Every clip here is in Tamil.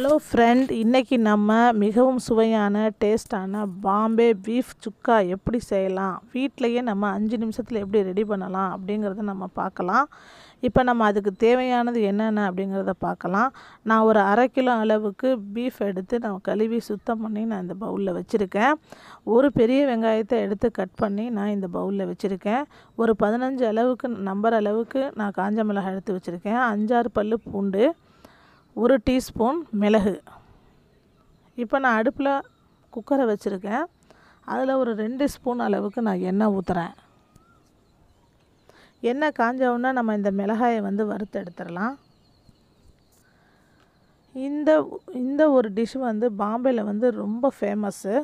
ஹலோ ஃப்ரெண்ட் இன்றைக்கி நம்ம மிகவும் சுவையான டேஸ்டான பாம்பே பீஃப் சுக்கா எப்படி செய்யலாம் வீட்டிலையே நம்ம அஞ்சு நிமிஷத்தில் எப்படி ரெடி பண்ணலாம் அப்படிங்கிறத நம்ம பார்க்கலாம் இப்போ நம்ம அதுக்கு தேவையானது என்னென்ன அப்படிங்கிறத பார்க்கலாம் நான் ஒரு அரை கிலோ அளவுக்கு பீஃப் எடுத்து நான் கழுவி சுத்தம் பண்ணி நான் இந்த பவுலில் வச்சுருக்கேன் ஒரு பெரிய வெங்காயத்தை எடுத்து கட் பண்ணி நான் இந்த பவுலில் வச்சுருக்கேன் ஒரு பதினஞ்சு அளவுக்கு நம்பர் அளவுக்கு நான் காஞ்ச மிளகாய் எடுத்து வச்சுருக்கேன் அஞ்சாறு பல் பூண்டு ஒரு டீஸ்பூன் மிளகு இப்போ நான் அடுப்பில் குக்கரை வச்சுருக்கேன் அதில் ஒரு ரெண்டு ஸ்பூன் அளவுக்கு நான் எண்ணெய் ஊற்றுறேன் எண்ணெய் காஞ்சவுடனே நம்ம இந்த மிளகாயை வந்து வறுத்து எடுத்துடலாம் இந்த இந்த ஒரு டிஷ் வந்து பாம்பேயில் வந்து ரொம்ப ஃபேமஸ்ஸு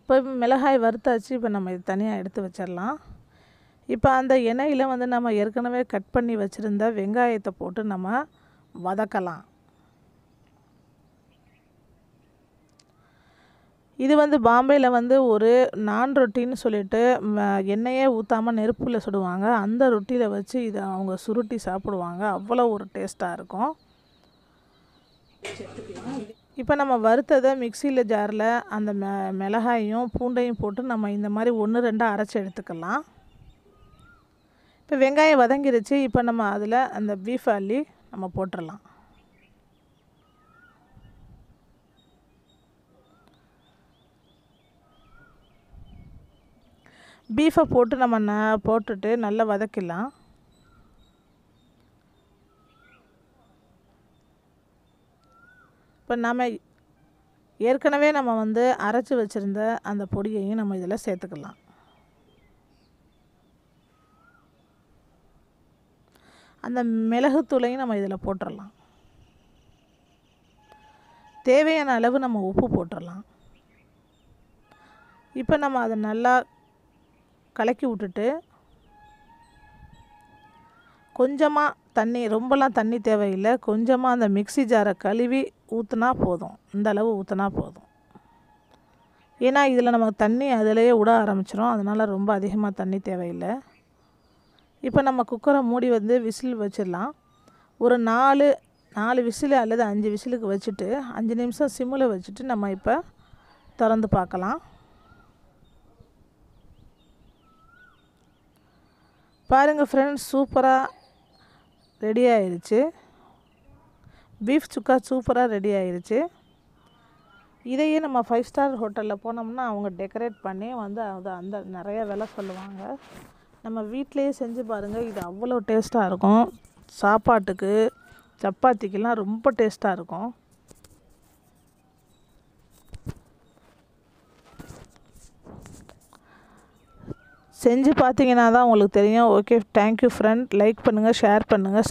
இப்போ மிளகாய் வறுத்தாச்சு இப்போ நம்ம இது தனியாக எடுத்து வச்சிடலாம் இப்போ அந்த எண்ணெயில் வந்து நம்ம ஏற்கனவே கட் பண்ணி வச்சுருந்த வெங்காயத்தை போட்டு நம்ம வதக்கலாம் இது வந்து பாம்பேயில் வந்து ஒரு நான் ரொட்டின்னு சொல்லிட்டு எண்ணெயே ஊற்றாமல் நெருப்பில் சுடுவாங்க அந்த ரொட்டியில் வச்சு இதை அவங்க சுருட்டி சாப்பிடுவாங்க அவ்வளோ ஒரு டேஸ்ட்டாக இருக்கும் இப்போ நம்ம வறுத்ததை மிக்சியில் ஜாரில் அந்த மெ மிளகாயும் பூண்டையும் போட்டு நம்ம இந்த மாதிரி ஒன்று ரெண்டாக அரைச்சி எடுத்துக்கலாம் இப்போ வெங்காயம் வதங்கிருச்சு இப்போ நம்ம அதில் அந்த பீஃப் அள்ளி நம்ம போட்டுடலாம் பீஃபை போட்டு நம்ம ந போட்டுட்டு நல்லா வதக்கலாம் இப்போ நம்ம ஏற்கனவே நம்ம வந்து அரைச்சி வச்சுருந்த அந்த பொடியையும் நம்ம இதில் சேர்த்துக்கலாம் அந்த மிளகு தூளையும் நம்ம இதில் போட்டுடலாம் தேவையான அளவு நம்ம உப்பு போட்டுடலாம் இப்போ நம்ம அதை நல்லா கலக்கி விட்டுட்டு கொஞ்சமாக தண்ணி ரொம்பலாம் தண்ணி தேவையில்லை கொஞ்சமாக அந்த மிக்சி ஜாரை கழுவி ஊற்றுனா போதும் இந்த அளவு ஊற்றுனா போதும் ஏன்னா இதில் நமக்கு தண்ணி அதிலேயே விட ஆரம்பிச்சிடும் அதனால் ரொம்ப அதிகமாக தண்ணி தேவையில்லை இப்போ நம்ம குக்கரை மூடி வந்து விசில் வச்சிடலாம் ஒரு நாலு நாலு விசில் அல்லது அஞ்சு விசிலுக்கு வச்சுட்டு அஞ்சு நிமிஷம் சிம்மில் வச்சுட்டு நம்ம இப்போ திறந்து பார்க்கலாம் பாருங்கள் ஃப்ரெண்ட்ஸ் சூப்பராக ரெடி ஆயிடுச்சு பீஃப் சுக்கா சூப்பராக ரெடி ஆயிடுச்சு இதையே நம்ம ஃபைவ் ஸ்டார் ஹோட்டலில் போனோம்னா அவங்க டெக்கரேட் பண்ணி வந்து அது அந்த நிறைய விலை சொல்லுவாங்க நம்ம வீட்டிலையே செஞ்சு பாருங்கள் இது அவ்வளோ டேஸ்ட்டாக இருக்கும் சாப்பாட்டுக்கு சப்பாத்திக்கெல்லாம் ரொம்ப டேஸ்ட்டாக இருக்கும் செஞ்சு பார்த்தீங்கன்னா தான் உங்களுக்கு தெரியும் ஓகே தேங்க்யூ ஃப்ரெண்ட் லைக் பண்ணுங்கள் ஷேர் பண்ணுங்கள் சப்